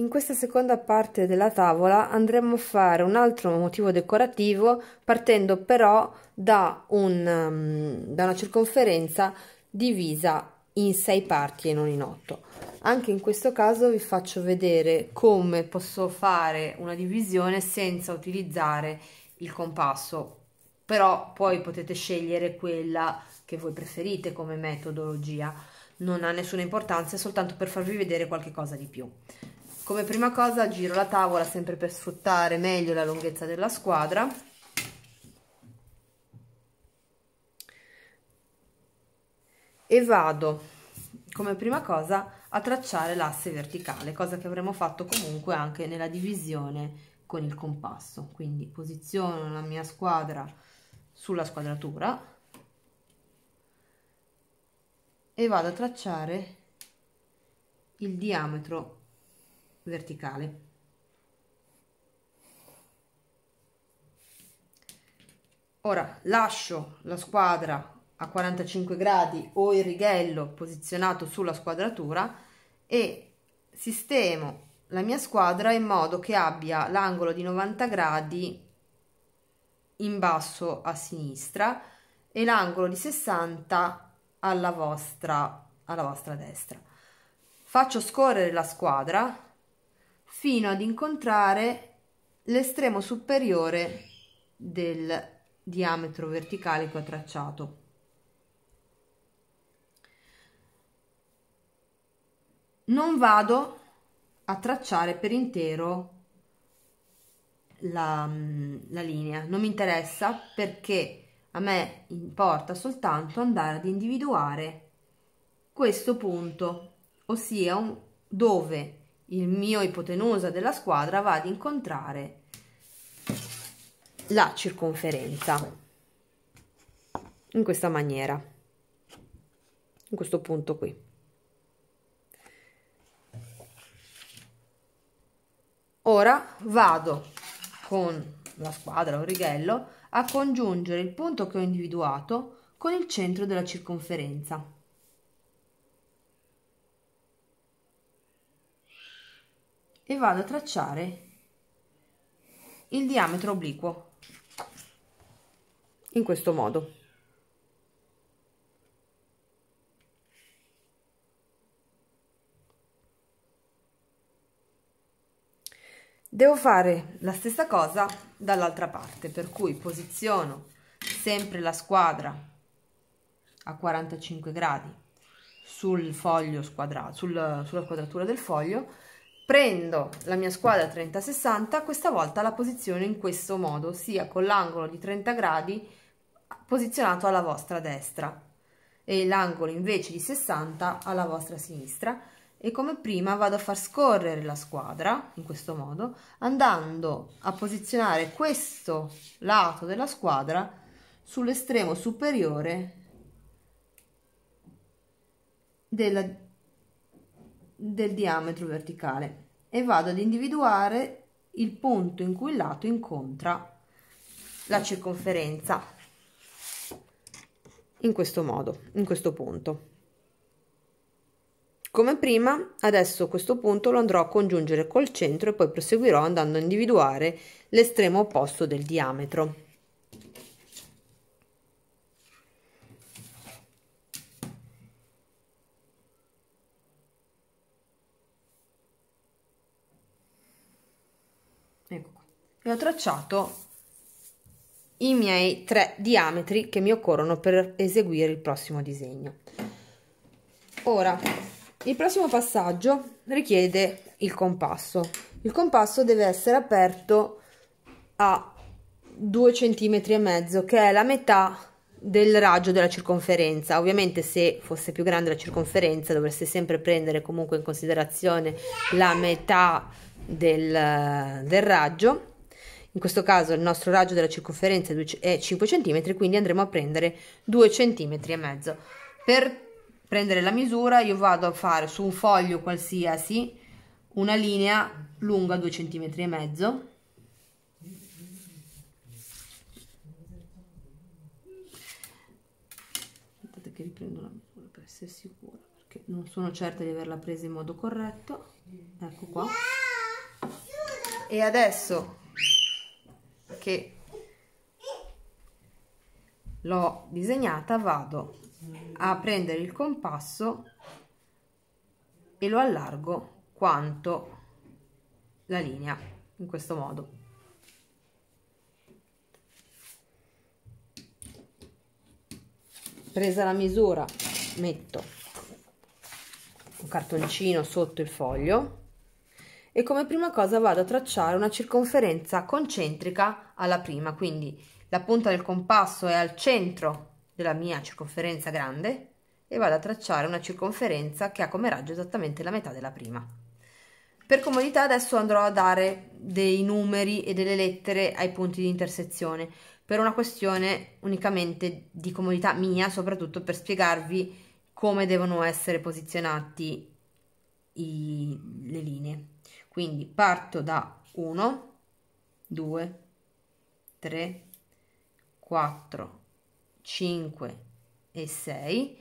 In questa seconda parte della tavola andremo a fare un altro motivo decorativo partendo però da, un, ehm, da una circonferenza divisa in sei parti e non in otto. Anche in questo caso vi faccio vedere come posso fare una divisione senza utilizzare il compasso, però poi potete scegliere quella che voi preferite come metodologia. Non ha nessuna importanza, è soltanto per farvi vedere qualche cosa di più come prima cosa giro la tavola sempre per sfruttare meglio la lunghezza della squadra e vado come prima cosa a tracciare l'asse verticale cosa che avremmo fatto comunque anche nella divisione con il compasso quindi posiziono la mia squadra sulla squadratura e vado a tracciare il diametro verticale ora lascio la squadra a 45 gradi o il righello posizionato sulla squadratura e sistemo la mia squadra in modo che abbia l'angolo di 90 gradi in basso a sinistra e l'angolo di 60 alla vostra alla vostra destra faccio scorrere la squadra fino ad incontrare l'estremo superiore del diametro verticale che ho tracciato. Non vado a tracciare per intero la, mm, la, linea, non mi interessa perché a me importa soltanto andare ad individuare questo punto, ossia un, dove il mio ipotenusa della squadra va ad incontrare la circonferenza in questa maniera in questo punto qui ora vado con la squadra o righello a congiungere il punto che ho individuato con il centro della circonferenza e vado a tracciare il diametro obliquo in questo modo devo fare la stessa cosa dall'altra parte per cui posiziono sempre la squadra a 45 gradi sul foglio squadrato sul, sulla quadratura del foglio prendo la mia squadra 30-60, questa volta la posiziono in questo modo, ossia con l'angolo di 30 gradi posizionato alla vostra destra e l'angolo invece di 60 alla vostra sinistra e come prima vado a far scorrere la squadra in questo modo andando a posizionare questo lato della squadra sull'estremo superiore della del diametro verticale e vado ad individuare il punto in cui il lato incontra la circonferenza in questo modo in questo punto come prima adesso questo punto lo andrò a congiungere col centro e poi proseguirò andando a individuare l'estremo opposto del diametro ecco qua e ho tracciato i miei tre diametri che mi occorrono per eseguire il prossimo disegno ora il prossimo passaggio richiede il compasso il compasso deve essere aperto a 2 cm e mezzo che è la metà del raggio della circonferenza ovviamente se fosse più grande la circonferenza dovreste sempre prendere comunque in considerazione la metà del, del raggio in questo caso il nostro raggio della circonferenza è 5 cm quindi andremo a prendere 2 cm e mezzo per prendere la misura io vado a fare su un foglio qualsiasi una linea lunga 2 cm e mezzo aspettate che riprendo la misura per essere sicura perché non sono certa di averla presa in modo corretto ecco qua e adesso che l'ho disegnata vado a prendere il compasso e lo allargo quanto la linea in questo modo presa la misura metto un cartoncino sotto il foglio e come prima cosa vado a tracciare una circonferenza concentrica alla prima, quindi la punta del compasso è al centro della mia circonferenza grande e vado a tracciare una circonferenza che ha come raggio esattamente la metà della prima. Per comodità adesso andrò a dare dei numeri e delle lettere ai punti di intersezione per una questione unicamente di comodità mia, soprattutto per spiegarvi come devono essere posizionati i, le linee. Quindi parto da 1, 2, 3, 4, 5 e 6.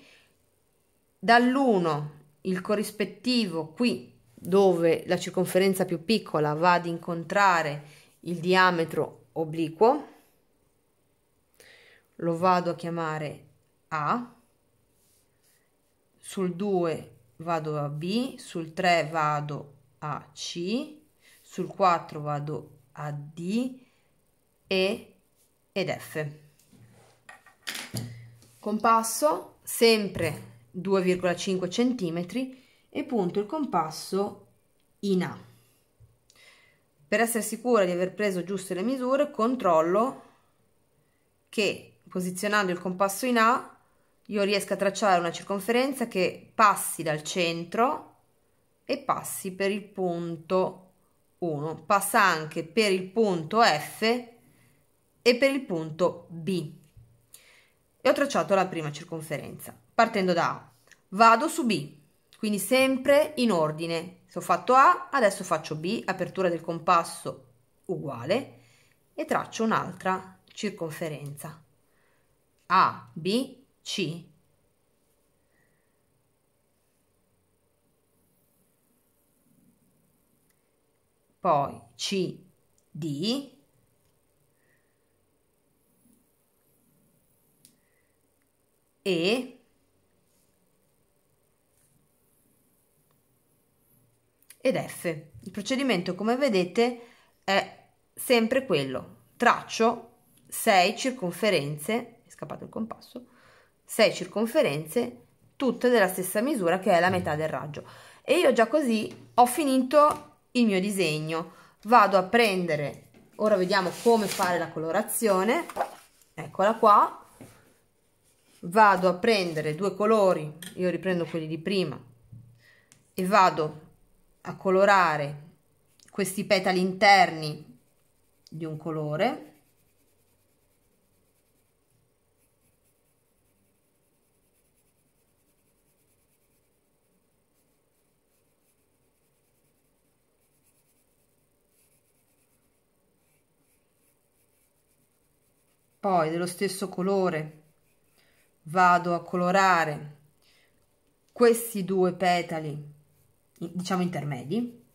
Dall'1 il corrispettivo qui dove la circonferenza più piccola va ad incontrare il diametro obliquo, lo vado a chiamare A, sul 2 vado a B, sul 3 vado a C, sul 4 vado a D, E ed F. Compasso sempre 2,5 cm e punto il compasso in A. Per essere sicura di aver preso giuste le misure, controllo che posizionando il compasso in A io riesco a tracciare una circonferenza che passi dal centro e passi per il punto 1, passa anche per il punto F e per il punto B. E ho tracciato la prima circonferenza, partendo da A. Vado su B, quindi sempre in ordine. Se ho fatto A, adesso faccio B, apertura del compasso uguale, e traccio un'altra circonferenza. A, B, C, poi C, D, E, ed F. Il procedimento, come vedete, è sempre quello. Traccio 6 circonferenze, è scappato il compasso, 6 circonferenze, tutte della stessa misura che è la metà del raggio. E io già così ho finito il mio disegno vado a prendere ora vediamo come fare la colorazione eccola qua vado a prendere due colori io riprendo quelli di prima e vado a colorare questi petali interni di un colore poi dello stesso colore vado a colorare questi due petali diciamo intermedi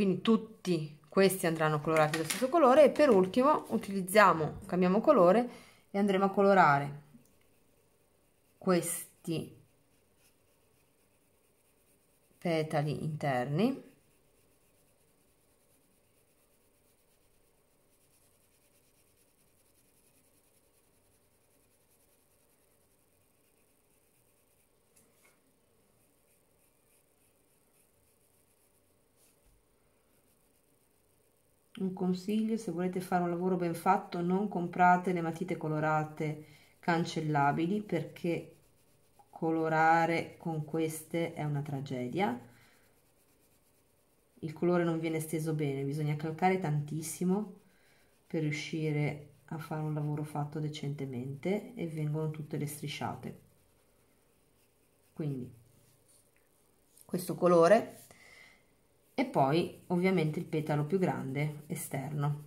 quindi tutti questi andranno colorati lo stesso colore e per ultimo utilizziamo cambiamo colore e andremo a colorare questi petali interni un consiglio se volete fare un lavoro ben fatto non comprate le matite colorate cancellabili perché colorare con queste è una tragedia il colore non viene steso bene bisogna calcare tantissimo per riuscire a fare un lavoro fatto decentemente e vengono tutte le strisciate quindi questo colore e poi ovviamente il petalo più grande esterno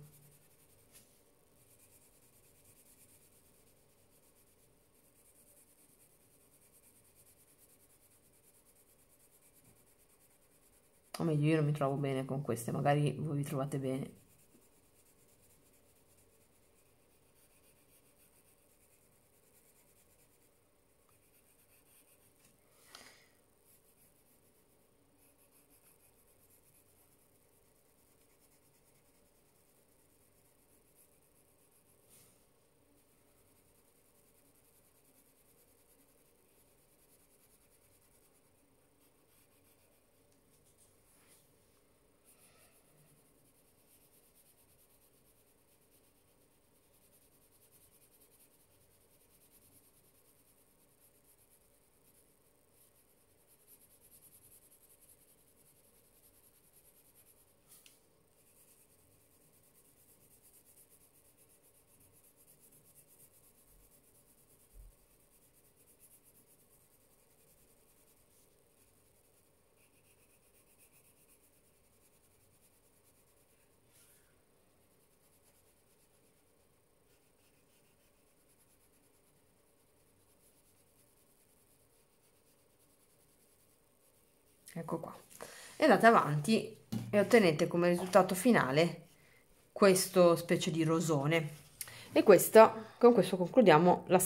o meglio io non mi trovo bene con queste magari voi vi trovate bene ecco qua e andate avanti e ottenete come risultato finale questo specie di rosone e questo, con questo concludiamo la